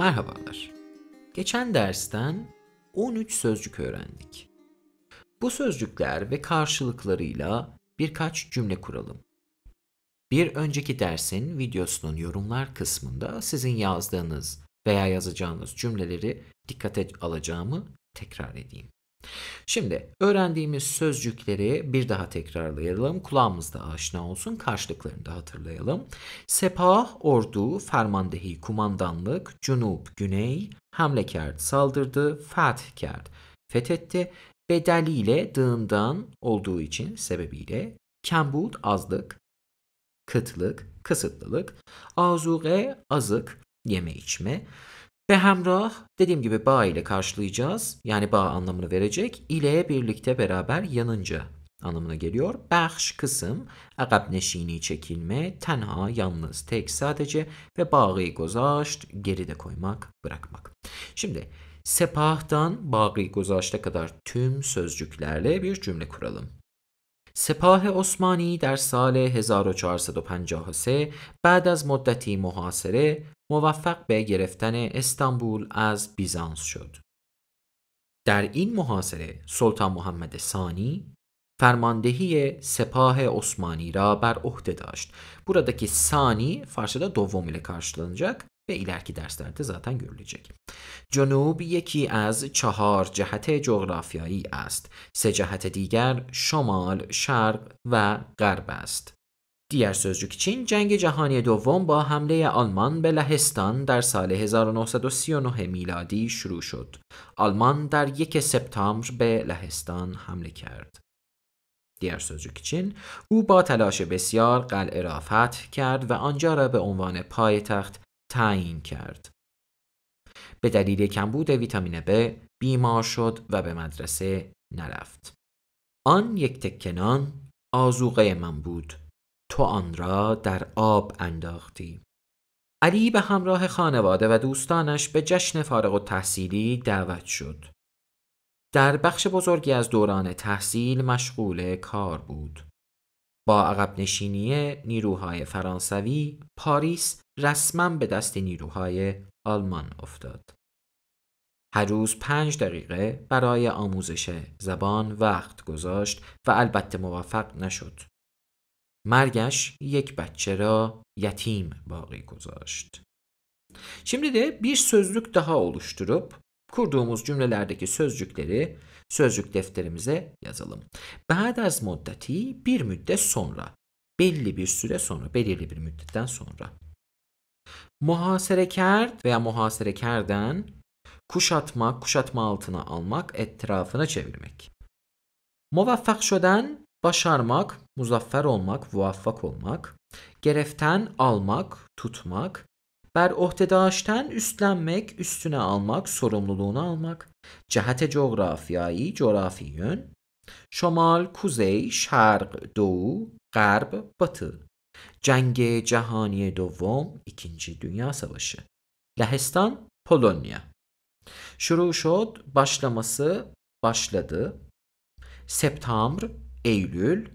Merhabalar. Geçen dersten 13 sözcük öğrendik. Bu sözcükler ve karşılıklarıyla birkaç cümle kuralım. Bir önceki dersin videosunun yorumlar kısmında sizin yazdığınız veya yazacağınız cümleleri dikkate alacağımı tekrar edeyim. Şimdi öğrendiğimiz sözcükleri bir daha tekrarlayalım. Kulağımızda aşina olsun, karşılıklarını da hatırlayalım. Sepah, ordu, fermandehi, kumandanlık, cunup güney, hamlekart, saldırdı, fethkard fethetti, bedeliyle dığından olduğu için sebebiyle kembut azlık, kıtlık, kısıtlılık, azuge azık, yeme içme, ve hemrah dediğim gibi bağ ile karşılayacağız. Yani bağ anlamını verecek. İle birlikte beraber yanınca anlamına geliyor. Bahş kısım, agab neşini çekilme, tenha, yalnız, tek sadece ve bağı gozaşt, geride koymak, bırakmak. Şimdi sepahtan bağı gozaşta kadar tüm sözcüklerle bir cümle kuralım. سپاه عثمانی در سال 1453 بعد از مدتی محاصره موفق به گرفتن استانبول از بیزانس شد. در این محاصره سلطان محمد ثانی فرماندهی سپاه عثمانی را بر عهده داشت Buradaki sani دوم dovvum و به ve ileriki derslerde zaten görülecek. جنوب یکی از چهار جهت جغرافیایی است. سه جهت دیگر شمال، شرق و غرب است. دیگر سوزجوک چین جنگ جهانی دوم با حمله آلمان به لهستان در سال 1939 میلادی شروع شد. آلمان در یک سپتامبر به لهستان حمله کرد. دیگر سازجوک چین او با تلاش بسیار قلعه را فتح کرد و آنجا را به عنوان پایتخت تعیین کرد. به دلیل کمبود ویتامین B بیمار شد و به مدرسه نرفت. آن یک تکنان آزوقه من بود تو آن را در آب انداختی علی به همراه خانواده و دوستانش به جشن فارغ و تحصیلی دعوت شد در بخش بزرگی از دوران تحصیل مشغول کار بود با عقب نشینی نیروهای فرانسوی پاریس رسما به دست نیروهای آلمان افتاد هر روز پنج دقیقه برای آموزش زبان وقت گذاشت و البته موفق نشد مرگش یک بچه را yetim باقی گذاشت. Şimdi de bir sözlük daha oluşturup kurduğumuz cümlelerdeki sözcükleri sözcük defterimize yazalım. Behaders moddati bir müddet sonra, belli bir süre sonra, belirli bir müddetten sonra. Muhasere Muhaserekert veya muhasere muhaserekerden kuşatmak, kuşatma altına almak, etrafına çevirmek. Muvaffak şöden başarmak, muzaffer olmak, muvaffak olmak, gereften almak, tutmak, ber ohtedaşten üstlenmek, üstüne almak, sorumluluğunu almak, cehete coğrafyayı, coğrafi yön, şomal, kuzey, şark, doğu, garb, batı, cenge cehaniye dovom, ikinci dünya savaşı, Lehistan, Polonya, şuru başlaması, başladı, septambr, Eylül,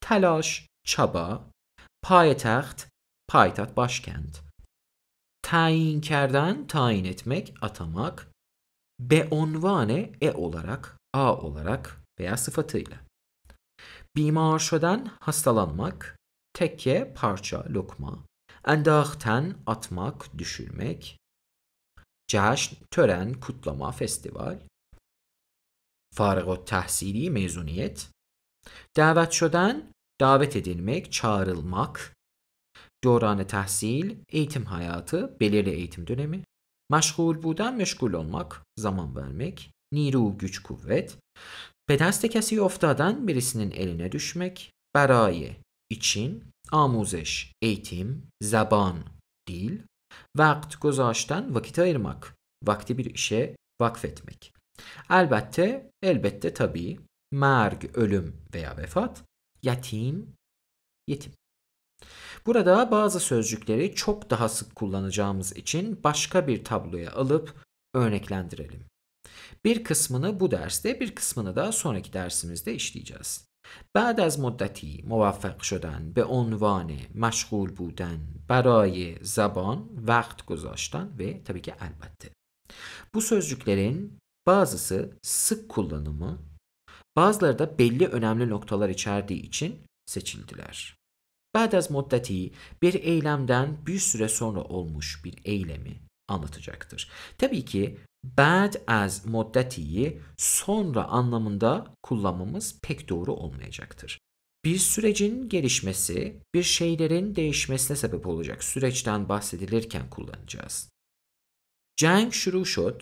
telaş, çaba, payitaxt, payitaht başkent. Tayin kerden tayin etmek, atamak. Be onvane e olarak, a olarak veya sıfatıyla. Bimar şöden hastalanmak, tekke, parça, lokma. Endahten atmak, düşürmek. Cehşn, tören, kutlama, festival. Farıgot tahsili, mezuniyet. دعوت şöden, davet edilmek, çağrılmak, دوران تحصیل eğitim hayatı, belirli eğitim dönemi, مشغول بودن meşgul olmak, zaman vermek, نیرو güç kuvvet, به دست کسی افتادن birisinin eline düşmek, برای için, آموزش eğitim, زبان dil, وقت گذاشتن vakit ayırmak, vakti bir işe vakfetmek. Elbette, elbette tabii merg ölüm veya vefat, yatim yetim. Burada bazı sözcükleri çok daha sık kullanacağımız için başka bir tabloya alıp örneklendirelim. Bir kısmını bu derste, bir kısmını da sonraki dersimizde işleyeceğiz. بعد از مدتی موفق شدن به عنوان مشغول بودن برای زبان وقت گذاشتن و tabii ki elbette. Bu sözcüklerin bazısı sık kullanımı Bazıları da belli önemli noktalar içerdiği için seçildiler. Bad Badez moddati bir eylemden bir süre sonra olmuş bir eylemi anlatacaktır. Tabii ki bad as moddati'yi sonra anlamında kullanmamız pek doğru olmayacaktır. Bir sürecin gelişmesi, bir şeylerin değişmesine sebep olacak süreçten bahsedilirken kullanacağız. Ceng şuru şod,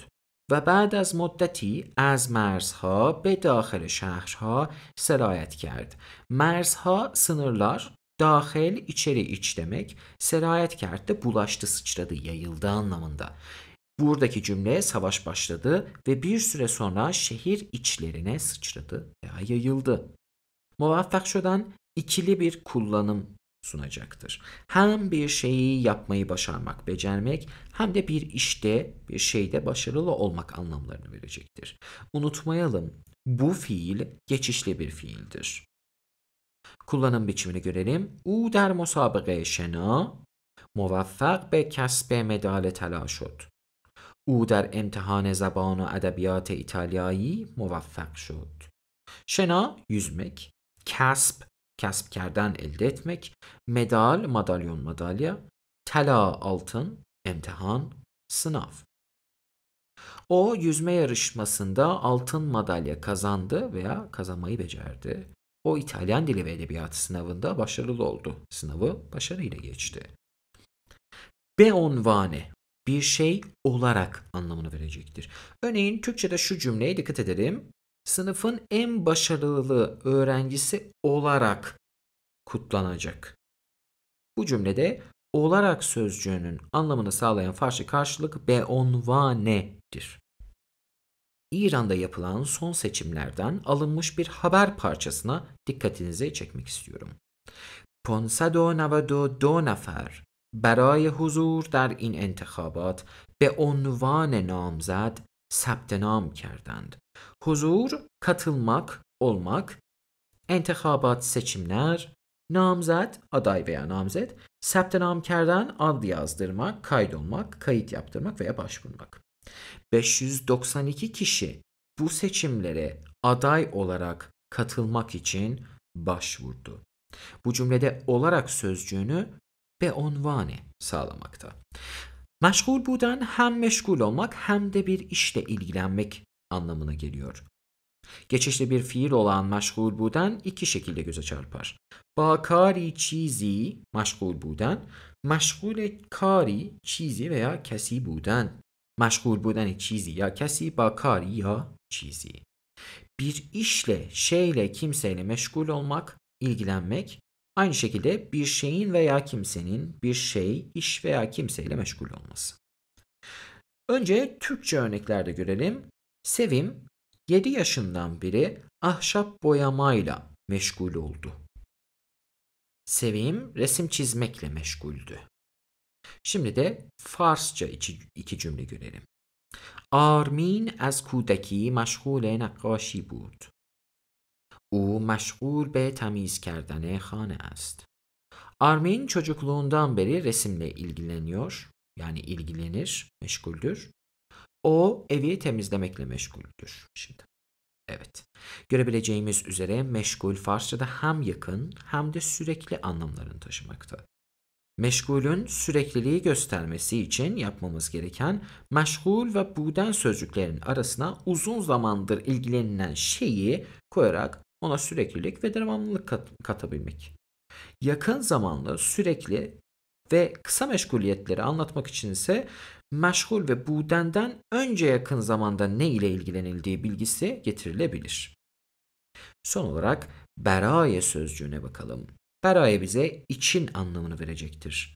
و بعد از مدتی از مرزها به داخل şehirها سرایت کرد. مرزها sınırlar dahil içeri iç demek serayet kertte bulaştı sıçradı yayıldı anlamında. Buradaki cümle savaş başladı ve bir süre sonra şehir içlerine sıçradı veya yayıldı. Muvaffak şöden ikili bir kullanım sunacaktır. Hem bir şeyi yapmayı başarmak, becermek hem de bir işte, bir şeyde başarılı olmak anlamlarını verecektir. Unutmayalım, bu fiil geçişli bir fiildir. Kullanım biçimini görelim. U der musabıqe şena muvaffaq be kasbe medale tela U der imtihan zaban edebiyat İtalyayı muvaffak şud. Şena yüzmek, kasp kasbkerden elde etmek, medal, madalyon, madalya, tela, altın, emtihan, sınav. O yüzme yarışmasında altın madalya kazandı veya kazanmayı becerdi. O İtalyan dili ve edebiyatı sınavında başarılı oldu. Sınavı başarıyla geçti. Beonvane bir şey olarak anlamını verecektir. Örneğin Türkçe'de şu cümleye dikkat edelim sınıfın en başarılı öğrencisi olarak kutlanacak. Bu cümlede olarak sözcüğünün anlamını sağlayan Farsça karşılık beonvane'dir. İran'da yapılan son seçimlerden alınmış bir haber parçasına dikkatinizi çekmek istiyorum. Ponsado navado do nafer برای حضور در این انتخابات به عنوان نامزد ثبت نام کردند Huzur, katılmak, olmak, entehabat seçimler, namzet, aday veya namzet, septe namkerden ad yazdırmak, kaydolmak, kayıt yaptırmak veya başvurmak. 592 kişi bu seçimlere aday olarak katılmak için başvurdu. Bu cümlede olarak sözcüğünü be onvane sağlamakta. Meşgul budan hem meşgul olmak hem de bir işle ilgilenmek anlamına geliyor. Geçişli bir fiil olan meşgul buden iki şekilde göze çarpar. Bakari çizi meşgul buden, meşgul kari çizi veya kesi buden. Meşgul buden çizi ya kesi, bakari ya çizi. Bir işle, şeyle, kimseyle meşgul olmak, ilgilenmek, aynı şekilde bir şeyin veya kimsenin bir şey, iş veya kimseyle meşgul olması. Önce Türkçe örneklerde görelim. Sevim 7 yaşından beri ahşap boyamayla meşgul oldu. Sevim resim çizmekle meşguldü. Şimdi de Farsça iki, iki cümle görelim. Armin, az kudaki meşgul نقاشی بود. او مشغول به تمیز کردن خانه است. Armin çocukluğundan beri resimle ilgileniyor. Yani ilgilenir, meşguldür. O evi temizlemekle meşguldür. Şimdi. Evet. Görebileceğimiz üzere meşgul Farsçada hem yakın hem de sürekli anlamlarını taşımakta. Meşgulün sürekliliği göstermesi için yapmamız gereken meşgul ve buden sözcüklerin arasına uzun zamandır ilgilenilen şeyi koyarak ona süreklilik ve devamlılık kat katabilmek. Yakın zamanlı, sürekli ve kısa meşguliyetleri anlatmak için ise meşgul ve budenden önce yakın zamanda ne ile ilgilenildiği bilgisi getirilebilir. Son olarak beraye sözcüğüne bakalım. Beraye bize için anlamını verecektir.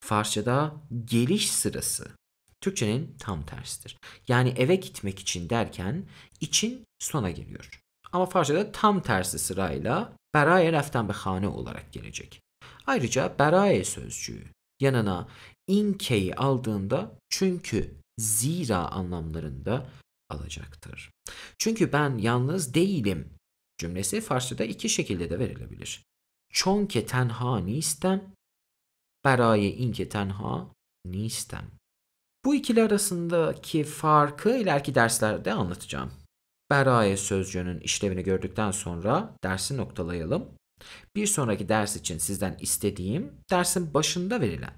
Farsçada geliş sırası Türkçenin tam tersidir. Yani eve gitmek için derken için sona geliyor. Ama Farsçada tam tersi sırayla beraye raftan behane olarak gelecek. Ayrıca beraye sözcüğü yanına inke'yi aldığında çünkü zira anlamlarında alacaktır. Çünkü ben yalnız değilim cümlesi Farsça'da iki şekilde de verilebilir. Çonke tenha nistem, beraye inke tenha nistem. Bu ikili arasındaki farkı ileriki derslerde anlatacağım. Beraye sözcüğünün işlevini gördükten sonra dersi noktalayalım. Bir sonraki ders için sizden istediğim dersin başında verilen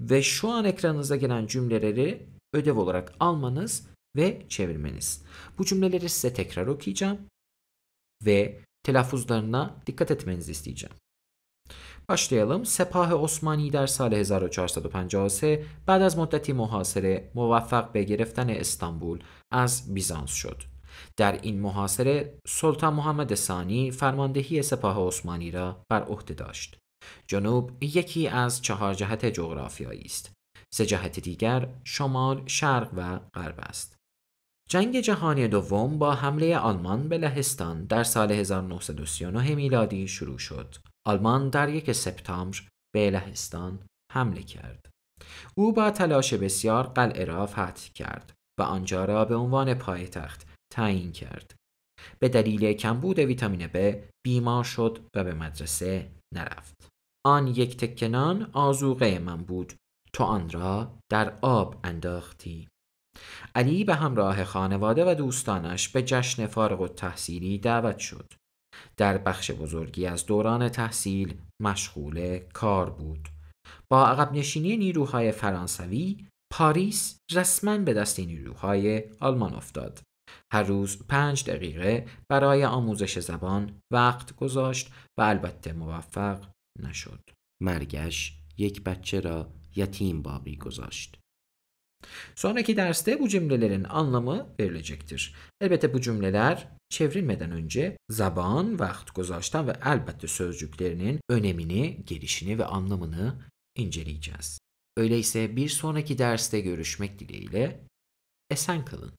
ve şu an ekranınıza gelen cümleleri ödev olarak almanız ve çevirmeniz. Bu cümleleri size tekrar okuyacağım ve telaffuzlarına dikkat etmenizi isteyeceğim. Başlayalım. سپاه عثمانی در سال 1453 بعد از مدتی محاصره موفق به گرفتن استانبول از بیزانس شد. در این محاصره سلطان محمد ثانی فرماندهی سپاه عثمانی را بر عهده داشت. جنوب یکی از چهار جهت جغرافیایی است. سه جهت دیگر شمال، شرق و غرب است. جنگ جهانی دوم با حمله آلمان به لهستان در سال 1939 میلادی شروع شد. آلمان در یک سپتامبر به لهستان حمله کرد. او با تلاش بسیار قلعه را فتح کرد و آنجا را به عنوان پایتخت تعیین کرد. به دلیل کمبود ویتامین B بیمار شد و به مدرسه نرفت. آن یک تکنان آزوقه من بود تو آن را در آب انداختی علی به همراه خانواده و دوستانش به جشن فارغ و تحصیلی دعوت شد در بخش بزرگی از دوران تحصیل مشغول کار بود با عقب نشینی نیروهای فرانسوی پاریس رسما به دست نیروهای آلمان افتاد هر روز پنج دقیقه برای آموزش زبان وقت گذاشت و البته موفق نشد مرگش یک بچه را یتیم باقی گذاشت Sonraki derste bu cümlelerin anlamı verilecektir. Elbette bu cümleler çevrilmeden önce zaman, vakt, gozaştan ve elbette sözcüklerinin önemini, gelişini ve anlamını inceleyeceğiz. Öyleyse bir sonraki derste görüşmek dileğiyle esen kalın.